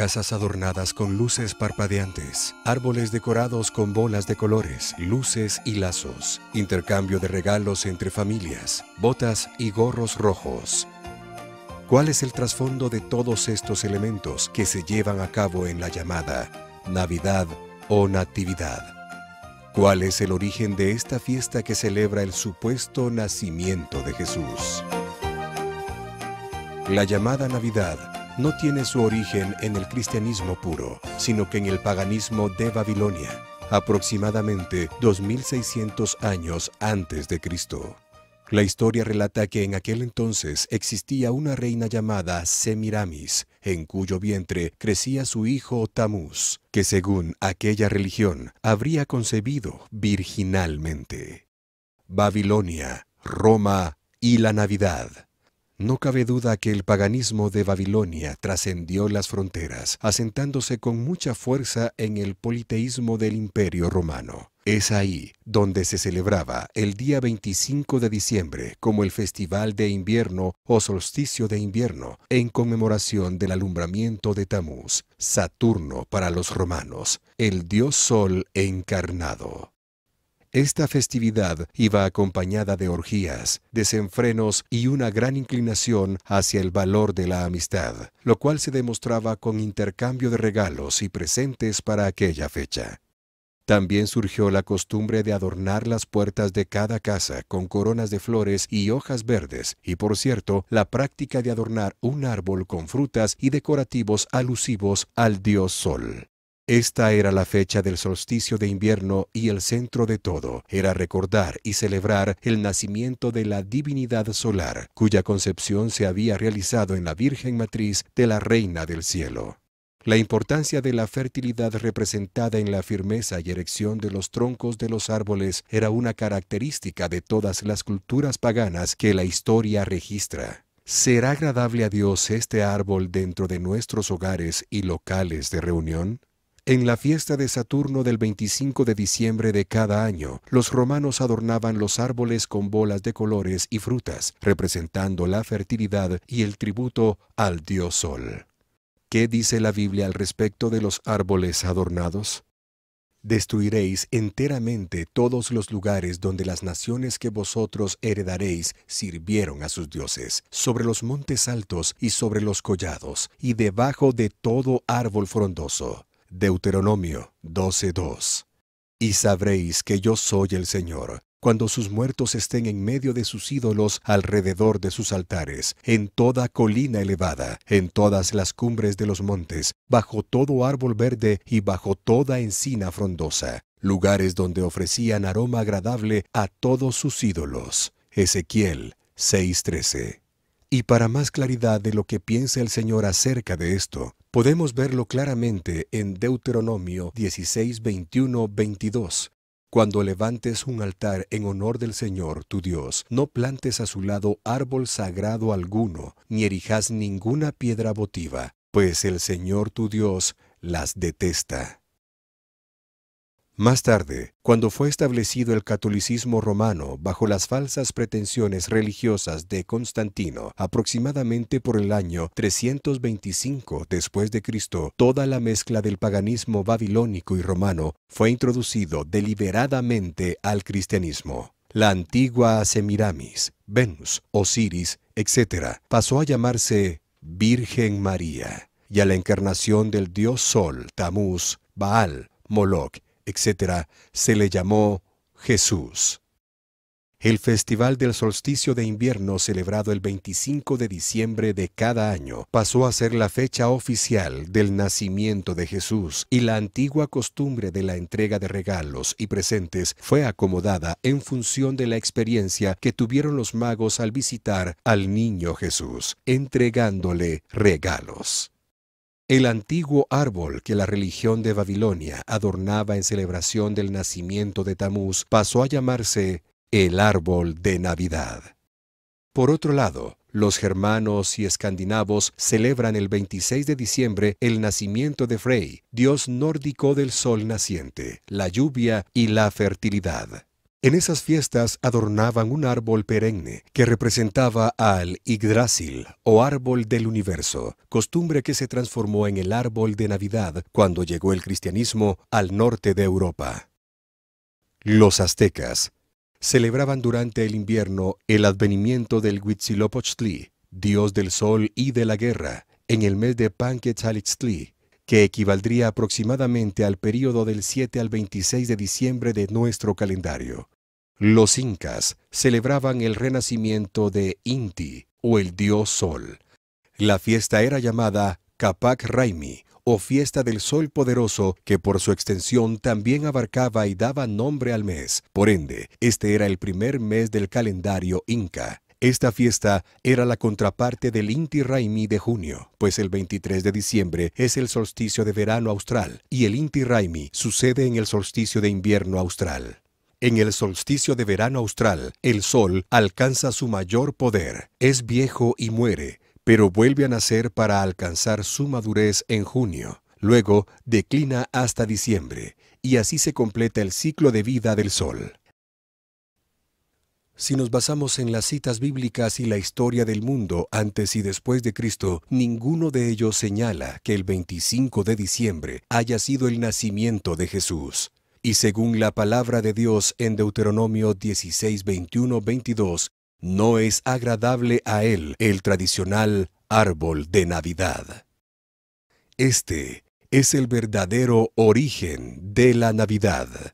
casas adornadas con luces parpadeantes, árboles decorados con bolas de colores, luces y lazos, intercambio de regalos entre familias, botas y gorros rojos. ¿Cuál es el trasfondo de todos estos elementos que se llevan a cabo en la llamada Navidad o Natividad? ¿Cuál es el origen de esta fiesta que celebra el supuesto nacimiento de Jesús? La llamada Navidad no tiene su origen en el cristianismo puro, sino que en el paganismo de Babilonia, aproximadamente 2600 años antes de Cristo. La historia relata que en aquel entonces existía una reina llamada Semiramis, en cuyo vientre crecía su hijo Tamuz, que según aquella religión habría concebido virginalmente. Babilonia, Roma y la Navidad no cabe duda que el paganismo de Babilonia trascendió las fronteras, asentándose con mucha fuerza en el politeísmo del Imperio romano. Es ahí donde se celebraba el día 25 de diciembre como el Festival de Invierno o Solsticio de Invierno, en conmemoración del alumbramiento de Tamuz, Saturno para los romanos, el dios Sol encarnado. Esta festividad iba acompañada de orgías, desenfrenos y una gran inclinación hacia el valor de la amistad, lo cual se demostraba con intercambio de regalos y presentes para aquella fecha. También surgió la costumbre de adornar las puertas de cada casa con coronas de flores y hojas verdes, y por cierto, la práctica de adornar un árbol con frutas y decorativos alusivos al dios sol. Esta era la fecha del solsticio de invierno y el centro de todo era recordar y celebrar el nacimiento de la divinidad solar, cuya concepción se había realizado en la Virgen Matriz de la Reina del Cielo. La importancia de la fertilidad representada en la firmeza y erección de los troncos de los árboles era una característica de todas las culturas paganas que la historia registra. ¿Será agradable a Dios este árbol dentro de nuestros hogares y locales de reunión? En la fiesta de Saturno del 25 de diciembre de cada año, los romanos adornaban los árboles con bolas de colores y frutas, representando la fertilidad y el tributo al dios Sol. ¿Qué dice la Biblia al respecto de los árboles adornados? Destruiréis enteramente todos los lugares donde las naciones que vosotros heredaréis sirvieron a sus dioses, sobre los montes altos y sobre los collados, y debajo de todo árbol frondoso. Deuteronomio 12.2. Y sabréis que yo soy el Señor, cuando sus muertos estén en medio de sus ídolos alrededor de sus altares, en toda colina elevada, en todas las cumbres de los montes, bajo todo árbol verde y bajo toda encina frondosa, lugares donde ofrecían aroma agradable a todos sus ídolos. Ezequiel 6:13 y para más claridad de lo que piensa el Señor acerca de esto, podemos verlo claramente en Deuteronomio 16, 21, 22. Cuando levantes un altar en honor del Señor tu Dios, no plantes a su lado árbol sagrado alguno, ni erijas ninguna piedra votiva, pues el Señor tu Dios las detesta. Más tarde, cuando fue establecido el catolicismo romano bajo las falsas pretensiones religiosas de Constantino, aproximadamente por el año 325 después de Cristo, toda la mezcla del paganismo babilónico y romano fue introducido deliberadamente al cristianismo. La antigua Semiramis, Venus, Osiris, etc., pasó a llamarse Virgen María, y a la encarnación del dios Sol, Tamuz, Baal, Moloch etc., se le llamó Jesús. El Festival del Solsticio de Invierno, celebrado el 25 de diciembre de cada año, pasó a ser la fecha oficial del nacimiento de Jesús y la antigua costumbre de la entrega de regalos y presentes fue acomodada en función de la experiencia que tuvieron los magos al visitar al niño Jesús, entregándole regalos. El antiguo árbol que la religión de Babilonia adornaba en celebración del nacimiento de Tamuz pasó a llamarse el árbol de Navidad. Por otro lado, los germanos y escandinavos celebran el 26 de diciembre el nacimiento de Frey, dios nórdico del sol naciente, la lluvia y la fertilidad. En esas fiestas adornaban un árbol perenne que representaba al Yggdrasil o árbol del universo, costumbre que se transformó en el árbol de Navidad cuando llegó el cristianismo al norte de Europa. Los aztecas celebraban durante el invierno el advenimiento del Huitzilopochtli, dios del sol y de la guerra, en el mes de Panquetzaliztli que equivaldría aproximadamente al período del 7 al 26 de diciembre de nuestro calendario. Los incas celebraban el renacimiento de Inti, o el dios sol. La fiesta era llamada Capac Raimi, o fiesta del sol poderoso, que por su extensión también abarcaba y daba nombre al mes. Por ende, este era el primer mes del calendario inca. Esta fiesta era la contraparte del Inti Raimi de junio, pues el 23 de diciembre es el solsticio de verano austral y el Inti Raimi sucede en el solsticio de invierno austral. En el solsticio de verano austral, el sol alcanza su mayor poder, es viejo y muere, pero vuelve a nacer para alcanzar su madurez en junio. Luego declina hasta diciembre, y así se completa el ciclo de vida del sol. Si nos basamos en las citas bíblicas y la historia del mundo antes y después de Cristo, ninguno de ellos señala que el 25 de diciembre haya sido el nacimiento de Jesús. Y según la palabra de Dios en Deuteronomio 16, 21, 22, no es agradable a él el tradicional árbol de Navidad. Este es el verdadero origen de la Navidad.